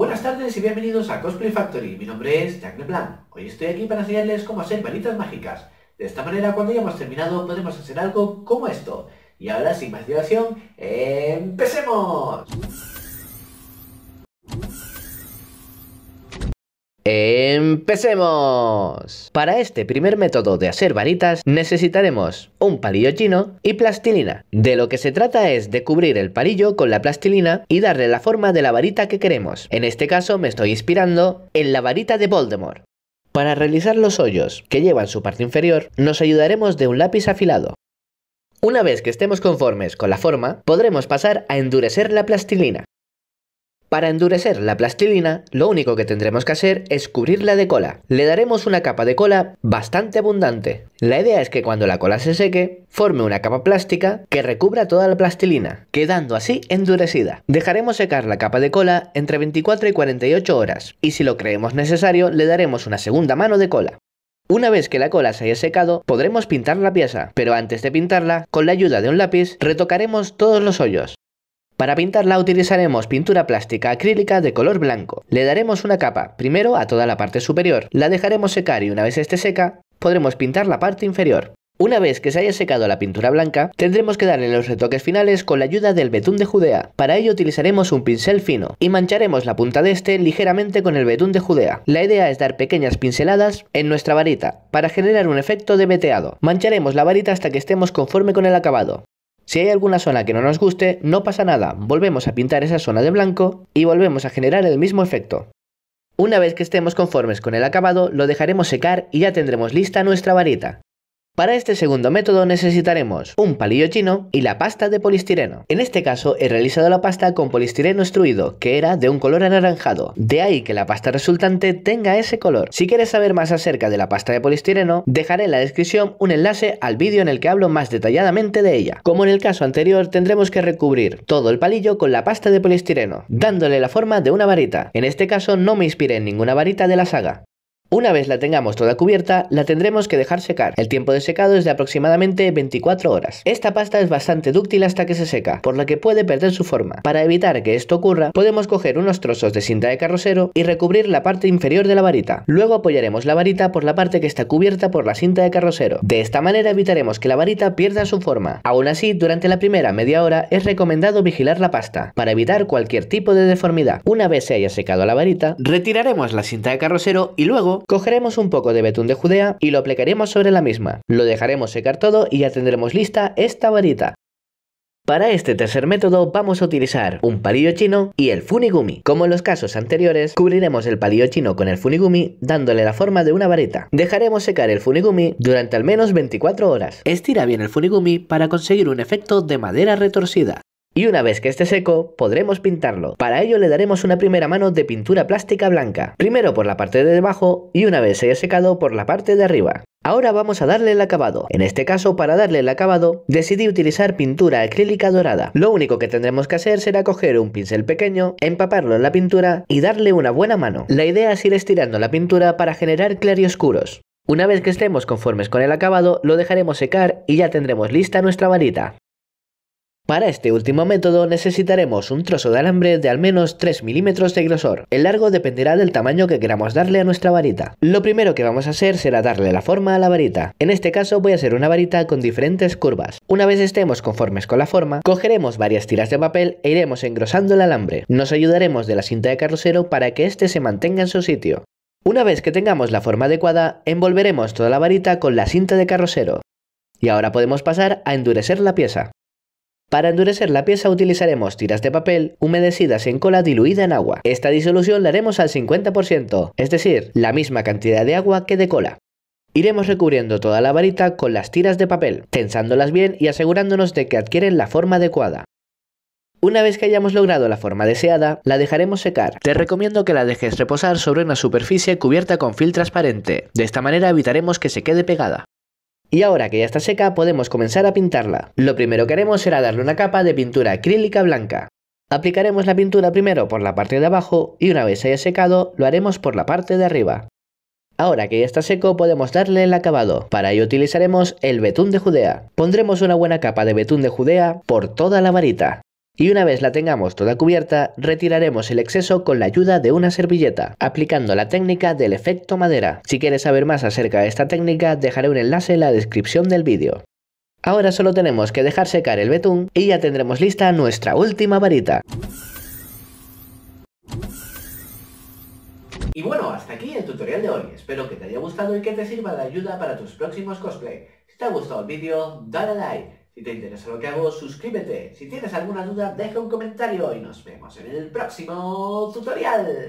Buenas tardes y bienvenidos a Cosplay Factory. Mi nombre es Jack Leblanc. Hoy estoy aquí para enseñarles cómo hacer varitas mágicas. De esta manera, cuando hayamos terminado, podremos hacer algo como esto. Y ahora, sin más dilación, ¡empecemos! ¡Empecemos! Para este primer método de hacer varitas necesitaremos un palillo chino y plastilina. De lo que se trata es de cubrir el palillo con la plastilina y darle la forma de la varita que queremos. En este caso me estoy inspirando en la varita de Voldemort. Para realizar los hoyos que llevan su parte inferior, nos ayudaremos de un lápiz afilado. Una vez que estemos conformes con la forma, podremos pasar a endurecer la plastilina. Para endurecer la plastilina, lo único que tendremos que hacer es cubrirla de cola. Le daremos una capa de cola bastante abundante. La idea es que cuando la cola se seque, forme una capa plástica que recubra toda la plastilina, quedando así endurecida. Dejaremos secar la capa de cola entre 24 y 48 horas, y si lo creemos necesario, le daremos una segunda mano de cola. Una vez que la cola se haya secado, podremos pintar la pieza, pero antes de pintarla, con la ayuda de un lápiz, retocaremos todos los hoyos. Para pintarla utilizaremos pintura plástica acrílica de color blanco. Le daremos una capa, primero a toda la parte superior. La dejaremos secar y una vez esté seca, podremos pintar la parte inferior. Una vez que se haya secado la pintura blanca, tendremos que darle los retoques finales con la ayuda del betún de Judea. Para ello utilizaremos un pincel fino y mancharemos la punta de este ligeramente con el betún de Judea. La idea es dar pequeñas pinceladas en nuestra varita para generar un efecto de veteado. Mancharemos la varita hasta que estemos conforme con el acabado. Si hay alguna zona que no nos guste, no pasa nada, volvemos a pintar esa zona de blanco y volvemos a generar el mismo efecto. Una vez que estemos conformes con el acabado, lo dejaremos secar y ya tendremos lista nuestra varita. Para este segundo método necesitaremos un palillo chino y la pasta de polistireno. En este caso he realizado la pasta con polistireno extruido, que era de un color anaranjado. De ahí que la pasta resultante tenga ese color. Si quieres saber más acerca de la pasta de polistireno, dejaré en la descripción un enlace al vídeo en el que hablo más detalladamente de ella. Como en el caso anterior, tendremos que recubrir todo el palillo con la pasta de polistireno, dándole la forma de una varita. En este caso no me inspiré en ninguna varita de la saga. Una vez la tengamos toda cubierta, la tendremos que dejar secar. El tiempo de secado es de aproximadamente 24 horas. Esta pasta es bastante dúctil hasta que se seca, por lo que puede perder su forma. Para evitar que esto ocurra, podemos coger unos trozos de cinta de carrocero y recubrir la parte inferior de la varita. Luego apoyaremos la varita por la parte que está cubierta por la cinta de carrocero. De esta manera evitaremos que la varita pierda su forma. Aún así, durante la primera media hora es recomendado vigilar la pasta, para evitar cualquier tipo de deformidad. Una vez se haya secado la varita, retiraremos la cinta de carrocero y luego cogeremos un poco de betún de Judea y lo aplicaremos sobre la misma. Lo dejaremos secar todo y ya tendremos lista esta varita. Para este tercer método vamos a utilizar un palillo chino y el funigumi. Como en los casos anteriores, cubriremos el palillo chino con el funigumi dándole la forma de una varita. Dejaremos secar el funigumi durante al menos 24 horas. Estira bien el funigumi para conseguir un efecto de madera retorcida. Y una vez que esté seco, podremos pintarlo. Para ello le daremos una primera mano de pintura plástica blanca, primero por la parte de debajo y una vez se haya secado por la parte de arriba. Ahora vamos a darle el acabado. En este caso, para darle el acabado, decidí utilizar pintura acrílica dorada. Lo único que tendremos que hacer será coger un pincel pequeño, empaparlo en la pintura y darle una buena mano. La idea es ir estirando la pintura para generar claroscuros. Una vez que estemos conformes con el acabado, lo dejaremos secar y ya tendremos lista nuestra varita. Para este último método necesitaremos un trozo de alambre de al menos 3 milímetros de grosor. El largo dependerá del tamaño que queramos darle a nuestra varita. Lo primero que vamos a hacer será darle la forma a la varita. En este caso voy a hacer una varita con diferentes curvas. Una vez estemos conformes con la forma, cogeremos varias tiras de papel e iremos engrosando el alambre. Nos ayudaremos de la cinta de carrocero para que éste se mantenga en su sitio. Una vez que tengamos la forma adecuada, envolveremos toda la varita con la cinta de carrocero. Y ahora podemos pasar a endurecer la pieza. Para endurecer la pieza utilizaremos tiras de papel humedecidas en cola diluida en agua. Esta disolución la haremos al 50%, es decir, la misma cantidad de agua que de cola. Iremos recubriendo toda la varita con las tiras de papel, tensándolas bien y asegurándonos de que adquieren la forma adecuada. Una vez que hayamos logrado la forma deseada, la dejaremos secar. Te recomiendo que la dejes reposar sobre una superficie cubierta con film transparente, de esta manera evitaremos que se quede pegada. Y ahora que ya está seca podemos comenzar a pintarla. Lo primero que haremos será darle una capa de pintura acrílica blanca. Aplicaremos la pintura primero por la parte de abajo y una vez haya secado lo haremos por la parte de arriba. Ahora que ya está seco podemos darle el acabado. Para ello utilizaremos el betún de Judea. Pondremos una buena capa de betún de Judea por toda la varita y una vez la tengamos toda cubierta, retiraremos el exceso con la ayuda de una servilleta, aplicando la técnica del efecto madera. Si quieres saber más acerca de esta técnica, dejaré un enlace en la descripción del vídeo. Ahora solo tenemos que dejar secar el betún y ya tendremos lista nuestra última varita. Y bueno, hasta aquí el tutorial de hoy. Espero que te haya gustado y que te sirva de ayuda para tus próximos cosplay. Si te ha gustado el vídeo, dale like si te interesa lo que hago, suscríbete. Si tienes alguna duda, deja un comentario y nos vemos en el próximo tutorial.